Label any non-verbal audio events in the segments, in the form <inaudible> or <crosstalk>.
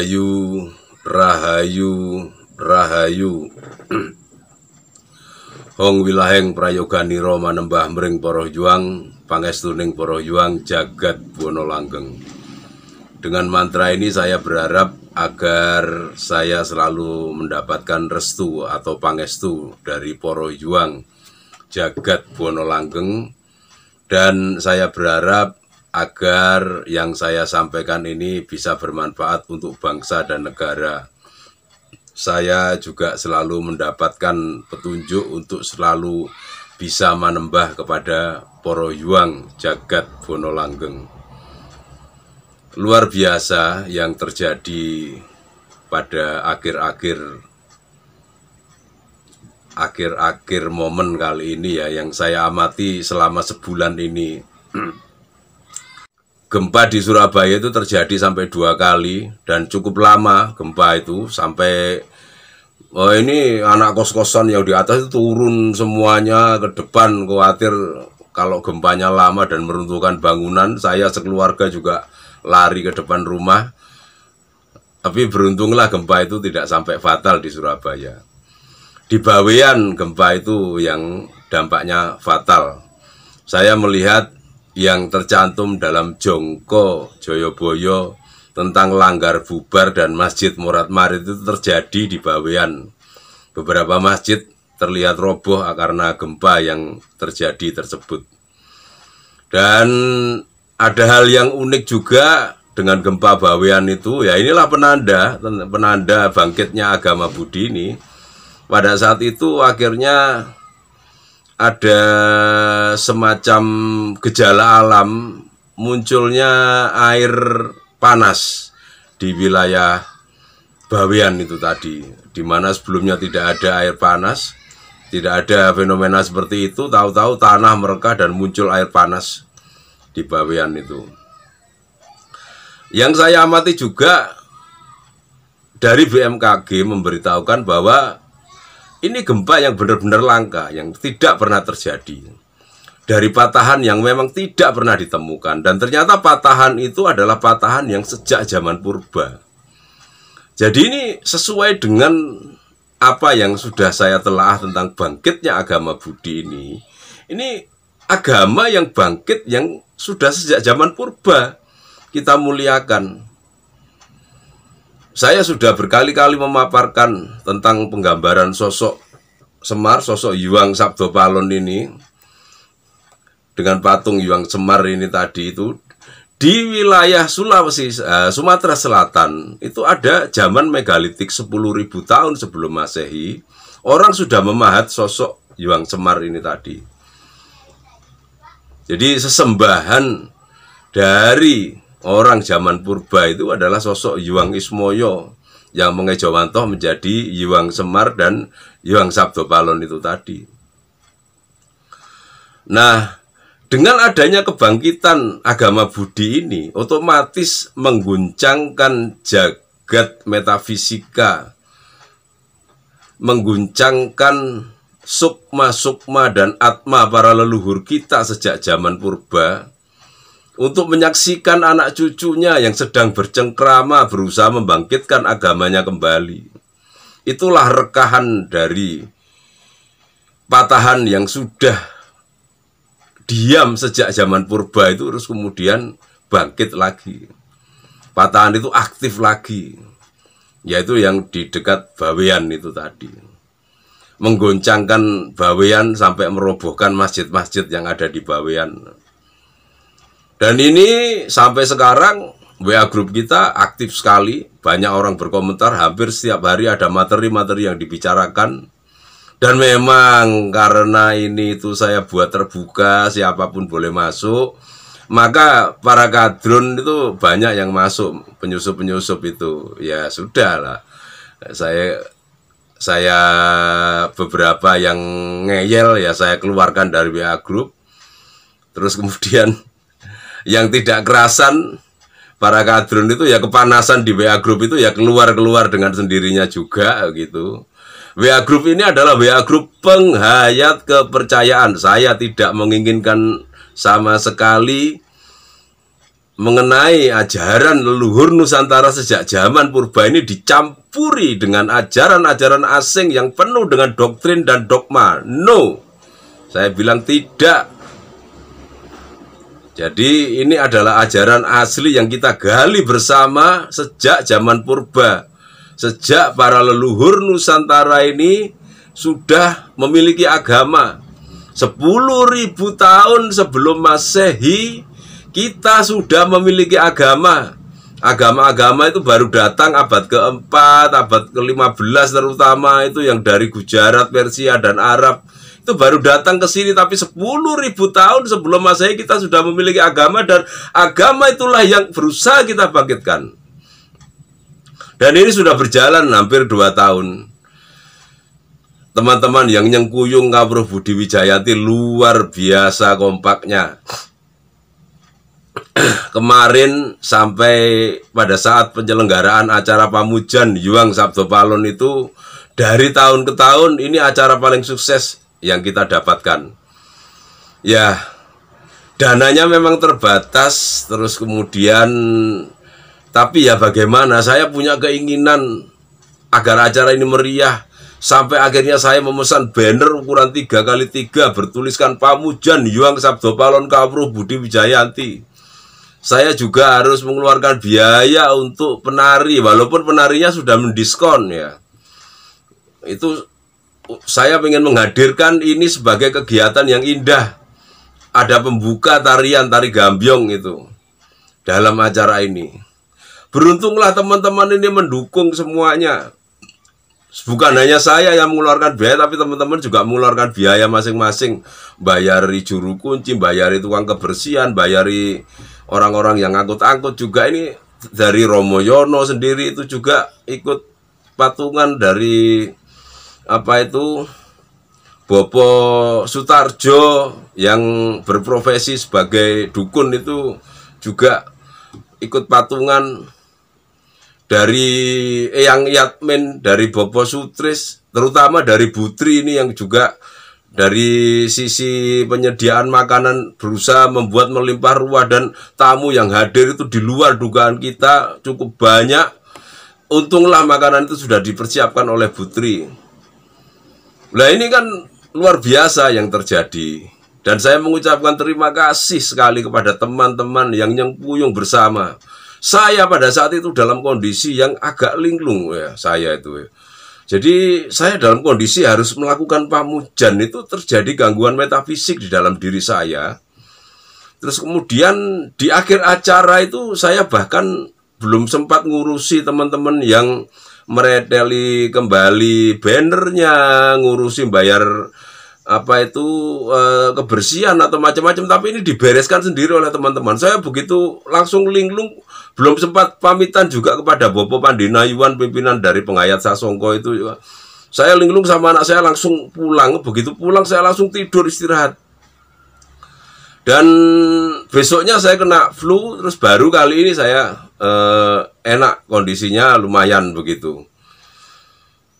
Rahayu, Rahayu, Rahayu. <clears throat> Hong wilaheng prayoganiro manembah mering poroh juang pangestuning poroh juang jagat buono langgeng. Dengan mantra ini saya berharap agar saya selalu mendapatkan restu atau pangestu dari poroh juang jagat buono langgeng dan saya berharap agar yang saya sampaikan ini bisa bermanfaat untuk bangsa dan negara. Saya juga selalu mendapatkan petunjuk untuk selalu bisa menembah kepada Poro Yuang Jagat Bonolanggeng. Luar biasa yang terjadi pada akhir-akhir akhir-akhir momen kali ini ya yang saya amati selama sebulan ini <clears throat> Gempa di Surabaya itu terjadi sampai dua kali dan cukup lama gempa itu sampai oh ini anak kos-kosan yang di atas itu turun semuanya ke depan khawatir kalau gempanya lama dan meruntuhkan bangunan saya sekeluarga juga lari ke depan rumah tapi beruntunglah gempa itu tidak sampai fatal di Surabaya di Bawean gempa itu yang dampaknya fatal saya melihat yang tercantum dalam Jongko Joyoboyo tentang langgar bubar dan masjid Murad Marit itu terjadi di Bawean. Beberapa masjid terlihat roboh karena gempa yang terjadi tersebut. Dan ada hal yang unik juga dengan gempa Bawean itu, ya inilah penanda penanda bangkitnya agama Budi ini. Pada saat itu akhirnya ada semacam gejala alam munculnya air panas di wilayah Bawean itu tadi di mana sebelumnya tidak ada air panas tidak ada fenomena seperti itu tahu-tahu tanah mereka dan muncul air panas di Bawean itu yang saya amati juga dari BMKG memberitahukan bahwa ini gempa yang benar-benar langka, yang tidak pernah terjadi. Dari patahan yang memang tidak pernah ditemukan dan ternyata patahan itu adalah patahan yang sejak zaman purba. Jadi ini sesuai dengan apa yang sudah saya telah tentang bangkitnya agama Budi ini. Ini agama yang bangkit yang sudah sejak zaman purba kita muliakan saya sudah berkali-kali memaparkan tentang penggambaran sosok Semar, sosok Yuang Sabdo Palon ini dengan patung Yuang Semar ini tadi itu di wilayah Sulawesi eh, Sumatera Selatan itu ada zaman megalitik 10.000 tahun sebelum Masehi orang sudah memahat sosok Yuang Semar ini tadi. Jadi sesembahan dari orang zaman purba itu adalah sosok Yuang Ismoyo yang mengejawantoh menjadi Yuang Semar dan Yuang Sabdo Palon itu tadi. Nah, dengan adanya kebangkitan agama Budi ini otomatis mengguncangkan jagat metafisika, mengguncangkan sukma-sukma dan atma para leluhur kita sejak zaman purba untuk menyaksikan anak cucunya yang sedang bercengkrama berusaha membangkitkan agamanya kembali. Itulah rekahan dari patahan yang sudah diam sejak zaman purba itu terus kemudian bangkit lagi. Patahan itu aktif lagi. Yaitu yang di dekat Bawean itu tadi. Menggoncangkan Bawean sampai merobohkan masjid-masjid yang ada di Bawean. Dan ini sampai sekarang WA group kita aktif sekali, banyak orang berkomentar, hampir setiap hari ada materi-materi yang dibicarakan. Dan memang karena ini itu saya buat terbuka, siapapun boleh masuk. Maka para kadron itu banyak yang masuk, penyusup-penyusup itu. Ya sudah lah. Saya saya beberapa yang ngeyel ya saya keluarkan dari WA group. Terus kemudian yang tidak kerasan para kadrun itu ya kepanasan di WA Group itu ya keluar-keluar dengan sendirinya juga gitu. WA Group ini adalah WA Group penghayat kepercayaan. Saya tidak menginginkan sama sekali mengenai ajaran leluhur Nusantara sejak zaman purba ini dicampuri dengan ajaran-ajaran asing yang penuh dengan doktrin dan dogma. No. Saya bilang tidak jadi ini adalah ajaran asli yang kita gali bersama sejak zaman purba. Sejak para leluhur Nusantara ini sudah memiliki agama. 10.000 tahun sebelum Masehi kita sudah memiliki agama. Agama-agama itu baru datang abad keempat, abad ke-15 terutama itu yang dari Gujarat, Persia, dan Arab itu baru datang ke sini tapi 10.000 tahun sebelum Masehi kita sudah memiliki agama dan agama itulah yang berusaha kita bangkitkan. Dan ini sudah berjalan hampir 2 tahun. Teman-teman yang nyengkuyung Kawruh Budi Wijayati luar biasa kompaknya. <clears throat> Kemarin sampai pada saat penyelenggaraan acara Pamujan Yuang Sabdo Palon itu dari tahun ke tahun ini acara paling sukses yang kita dapatkan. Ya, dananya memang terbatas, terus kemudian tapi ya bagaimana saya punya keinginan agar acara ini meriah sampai akhirnya saya memesan banner ukuran 3 kali 3 bertuliskan Pamujan Yuang Sabdo Palon Kabro Budi Wijayanti. Saya juga harus mengeluarkan biaya untuk penari walaupun penarinya sudah mendiskon ya. Itu saya ingin menghadirkan ini sebagai kegiatan yang indah. Ada pembuka tarian tari gambiong itu dalam acara ini. Beruntunglah teman-teman ini mendukung semuanya. Bukan hanya saya yang mengeluarkan biaya, tapi teman-teman juga mengeluarkan biaya masing-masing. Bayari juru kunci, bayari tukang kebersihan, bayari orang-orang yang angkut-angkut juga ini dari Romo Yono sendiri itu juga ikut patungan dari apa itu Bopo Sutarjo yang berprofesi sebagai dukun itu juga ikut patungan dari Eyang eh, Yatmin, dari Bopo Sutris, terutama dari Butri ini yang juga dari sisi penyediaan makanan berusaha membuat melimpah ruah dan tamu yang hadir itu di luar dugaan kita cukup banyak. Untunglah makanan itu sudah dipersiapkan oleh Butri Nah ini kan luar biasa yang terjadi. Dan saya mengucapkan terima kasih sekali kepada teman-teman yang nyengpuyung bersama. Saya pada saat itu dalam kondisi yang agak linglung ya, saya itu. Ya. Jadi saya dalam kondisi harus melakukan pamujan itu terjadi gangguan metafisik di dalam diri saya. Terus kemudian di akhir acara itu saya bahkan belum sempat ngurusi teman-teman yang mereteli kembali bannernya, ngurusin bayar apa itu eh, kebersihan atau macam-macam tapi ini dibereskan sendiri oleh teman-teman saya begitu langsung linglung belum sempat pamitan juga kepada Bopo Pandinayuan pimpinan dari pengayat Sasongko itu juga. saya linglung sama anak saya langsung pulang begitu pulang saya langsung tidur istirahat dan besoknya saya kena flu terus baru kali ini saya eh, enak kondisinya lumayan begitu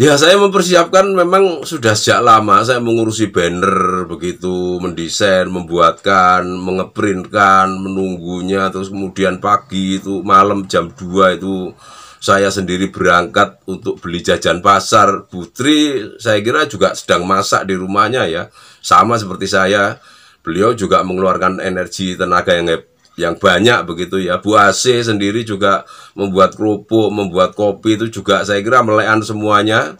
ya saya mempersiapkan memang sudah sejak lama saya mengurusi banner begitu mendesain membuatkan mengeprintkan menunggunya terus kemudian pagi itu malam jam 2 itu saya sendiri berangkat untuk beli jajan pasar Putri saya kira juga sedang masak di rumahnya ya sama seperti saya beliau juga mengeluarkan energi tenaga yang yang banyak begitu ya Bu AC sendiri juga membuat kerupuk membuat kopi itu juga saya kira melekan semuanya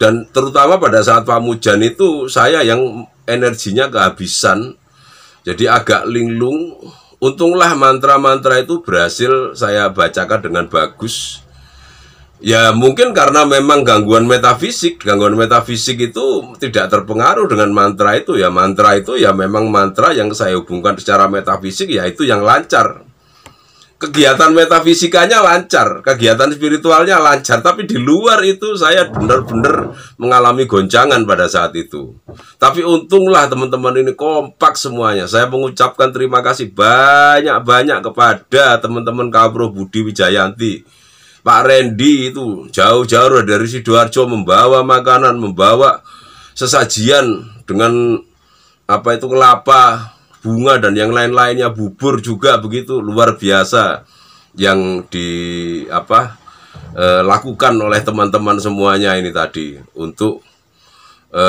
dan terutama pada saat Pak Mujan itu saya yang energinya kehabisan jadi agak linglung untunglah mantra-mantra itu berhasil saya bacakan dengan bagus Ya mungkin karena memang gangguan metafisik, gangguan metafisik itu tidak terpengaruh dengan mantra itu ya. Mantra itu ya memang mantra yang saya hubungkan secara metafisik yaitu yang lancar. Kegiatan metafisikanya lancar, kegiatan spiritualnya lancar, tapi di luar itu saya benar-benar mengalami goncangan pada saat itu. Tapi untunglah teman-teman ini kompak semuanya. Saya mengucapkan terima kasih banyak-banyak kepada teman-teman Kabro Budi Wijayanti Pak Randy itu jauh-jauh dari Sidoarjo membawa makanan, membawa sesajian dengan apa itu kelapa, bunga dan yang lain-lainnya bubur juga begitu luar biasa yang di apa e, lakukan oleh teman-teman semuanya ini tadi untuk e,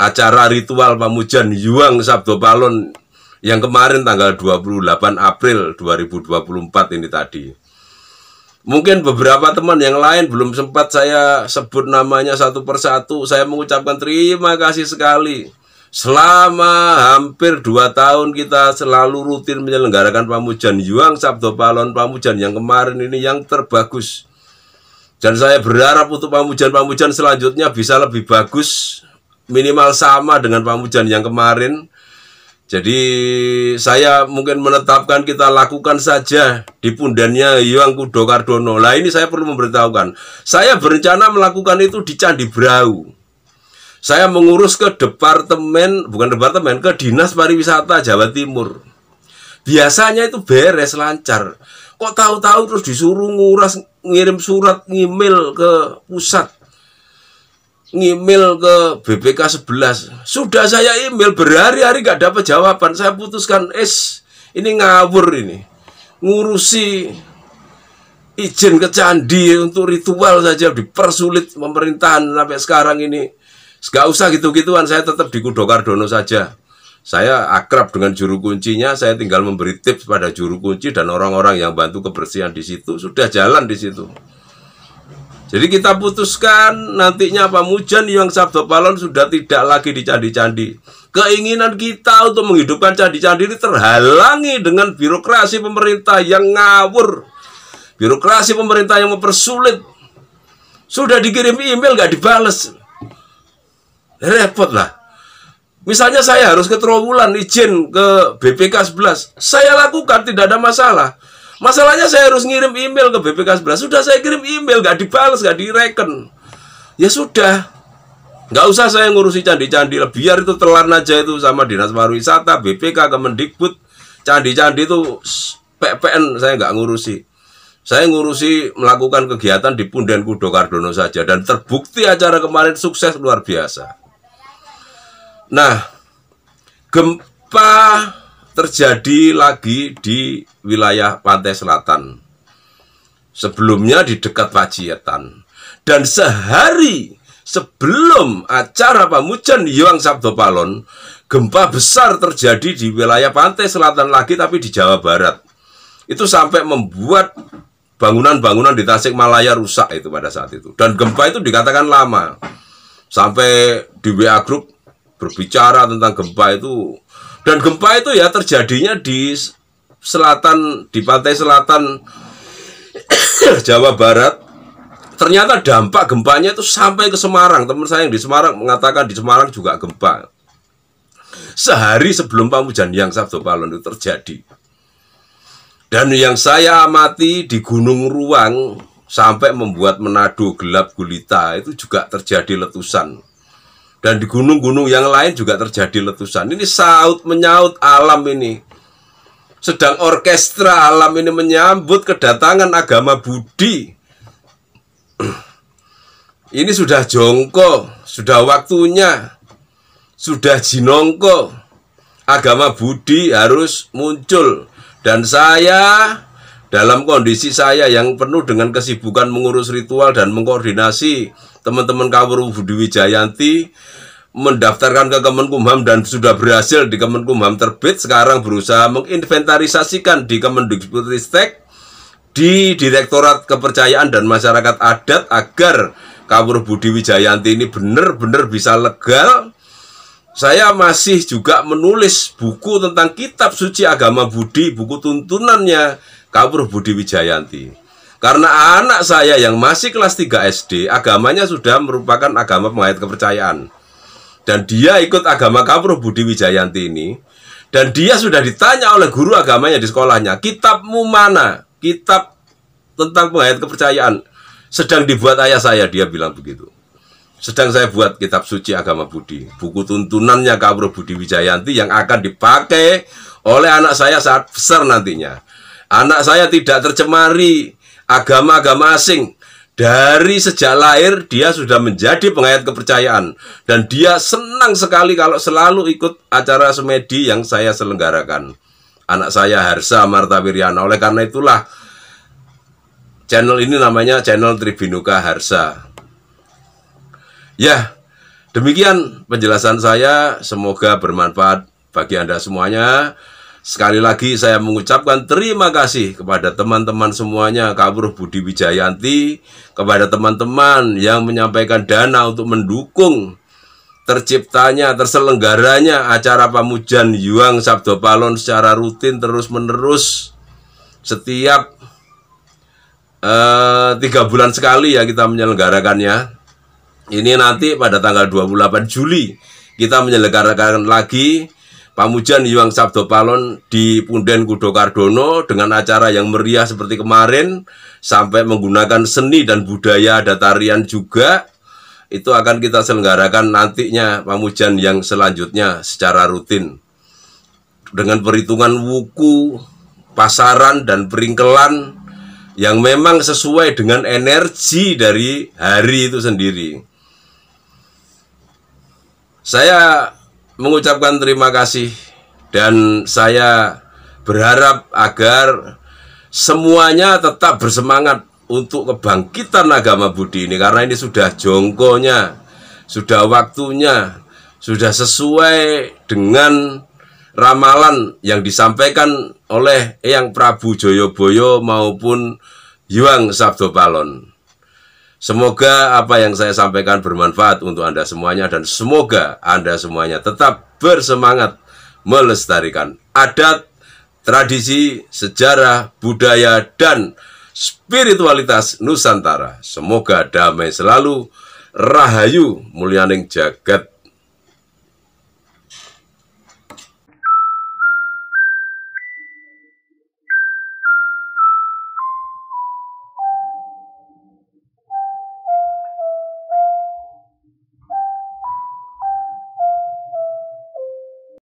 acara ritual pamujan Yuang Sabdo Palon yang kemarin tanggal 28 April 2024 ini tadi. Mungkin beberapa teman yang lain belum sempat saya sebut namanya satu persatu. Saya mengucapkan terima kasih sekali. Selama hampir dua tahun kita selalu rutin menyelenggarakan pamujan Yuang Sabdo Palon Pamujan yang kemarin ini yang terbagus. Dan saya berharap untuk pamujan-pamujan selanjutnya bisa lebih bagus, minimal sama dengan pamujan yang kemarin. Jadi saya mungkin menetapkan kita lakukan saja di pundannya Yuang Kudo Kardono. Lah ini saya perlu memberitahukan. Saya berencana melakukan itu di Candi Brau. Saya mengurus ke departemen, bukan departemen, ke Dinas Pariwisata Jawa Timur. Biasanya itu beres lancar. Kok tahu-tahu terus disuruh nguras ngirim surat ngimil ke pusat ngimil ke BPK 11 sudah saya email berhari-hari gak dapat jawaban saya putuskan es ini ngawur ini ngurusi izin ke candi untuk ritual saja dipersulit pemerintahan sampai sekarang ini gak usah gitu-gituan saya tetap di Kudokardono saja saya akrab dengan juru kuncinya saya tinggal memberi tips pada juru kunci dan orang-orang yang bantu kebersihan di situ sudah jalan di situ jadi kita putuskan nantinya apa Mujan yang Sabdo Palon sudah tidak lagi di candi-candi. Keinginan kita untuk menghidupkan candi-candi ini terhalangi dengan birokrasi pemerintah yang ngawur. Birokrasi pemerintah yang mempersulit. Sudah dikirim email nggak dibales. Repot lah. Misalnya saya harus ke Trawulan izin ke BPK 11. Saya lakukan tidak ada masalah. Masalahnya saya harus ngirim email ke BPK 11. Sudah saya kirim email, gak dibalas, gak direken. Ya sudah, gak usah saya ngurusi candi-candi Biar itu telan aja itu sama dinas pariwisata, BPK, Kemendikbud. Candi-candi itu PPN saya gak ngurusi. Saya ngurusi melakukan kegiatan di Punden Kudo Kardono saja dan terbukti acara kemarin sukses luar biasa. Nah, gempa terjadi lagi di wilayah pantai selatan. Sebelumnya di dekat Pacitan. Dan sehari sebelum acara pamujan Yuang Sabdo Palon, gempa besar terjadi di wilayah pantai selatan lagi tapi di Jawa Barat. Itu sampai membuat bangunan-bangunan di Tasik Malaya rusak itu pada saat itu. Dan gempa itu dikatakan lama. Sampai di WA Group berbicara tentang gempa itu dan gempa itu ya terjadinya di selatan, di pantai selatan <coughs> Jawa Barat. Ternyata dampak gempanya itu sampai ke Semarang. Teman saya yang di Semarang mengatakan di Semarang juga gempa. Sehari sebelum pamujan yang Sabtu Palon itu terjadi. Dan yang saya amati di Gunung Ruang sampai membuat menado gelap gulita itu juga terjadi letusan dan di gunung-gunung yang lain juga terjadi letusan. Ini saut menyaut alam ini. Sedang orkestra alam ini menyambut kedatangan agama Budi. <clears throat> Ini sudah jongko, sudah waktunya, sudah jinongko. Agama Budi harus muncul. Dan saya dalam kondisi saya yang penuh dengan kesibukan mengurus ritual dan mengkoordinasi teman-teman Kawur Budi Wijayanti mendaftarkan ke Kemenkumham dan sudah berhasil di Kemenkumham terbit sekarang berusaha menginventarisasikan di Kemendikbudristek di Direktorat Kepercayaan dan Masyarakat Adat agar Kawur Budi Wijayanti ini benar-benar bisa legal saya masih juga menulis buku tentang kitab suci agama Budi, buku tuntunannya Kabur Budi Wijayanti. Karena anak saya yang masih kelas 3 SD, agamanya sudah merupakan agama pengait kepercayaan. Dan dia ikut agama Kabur Budi Wijayanti ini. Dan dia sudah ditanya oleh guru agamanya di sekolahnya, kitabmu mana? Kitab tentang pengait kepercayaan. Sedang dibuat ayah saya, dia bilang begitu sedang saya buat kitab suci agama Budi buku tuntunannya Kabro Budi Wijayanti yang akan dipakai oleh anak saya saat besar nantinya Anak saya tidak tercemari agama-agama asing. Dari sejak lahir dia sudah menjadi pengayat kepercayaan dan dia senang sekali kalau selalu ikut acara semedi yang saya selenggarakan. Anak saya Harsa Marta Wiryana. Oleh karena itulah channel ini namanya channel Tribinuka Harsa. Ya, demikian penjelasan saya. Semoga bermanfaat bagi Anda semuanya. Sekali lagi saya mengucapkan terima kasih kepada teman-teman semuanya Kabur Budi Wijayanti Kepada teman-teman yang menyampaikan dana untuk mendukung Terciptanya, terselenggaranya acara pamujan Yuang Sabdo Palon secara rutin terus-menerus Setiap eh, tiga bulan sekali ya kita menyelenggarakannya Ini nanti pada tanggal 28 Juli Kita menyelenggarakan lagi Pamujan Yuang Sabdo Palon di Punden Kudo Kardono dengan acara yang meriah seperti kemarin sampai menggunakan seni dan budaya ada tarian juga itu akan kita selenggarakan nantinya pamujan yang selanjutnya secara rutin dengan perhitungan wuku, pasaran dan peringkelan yang memang sesuai dengan energi dari hari itu sendiri. Saya mengucapkan terima kasih dan saya berharap agar semuanya tetap bersemangat untuk kebangkitan agama Budi ini karena ini sudah jongkonya, sudah waktunya, sudah sesuai dengan ramalan yang disampaikan oleh Eyang Prabu Joyoboyo maupun Yuang Sabdo Palon. Semoga apa yang saya sampaikan bermanfaat untuk Anda semuanya dan semoga Anda semuanya tetap bersemangat melestarikan adat, tradisi, sejarah, budaya, dan spiritualitas Nusantara. Semoga damai selalu, rahayu mulianing jagat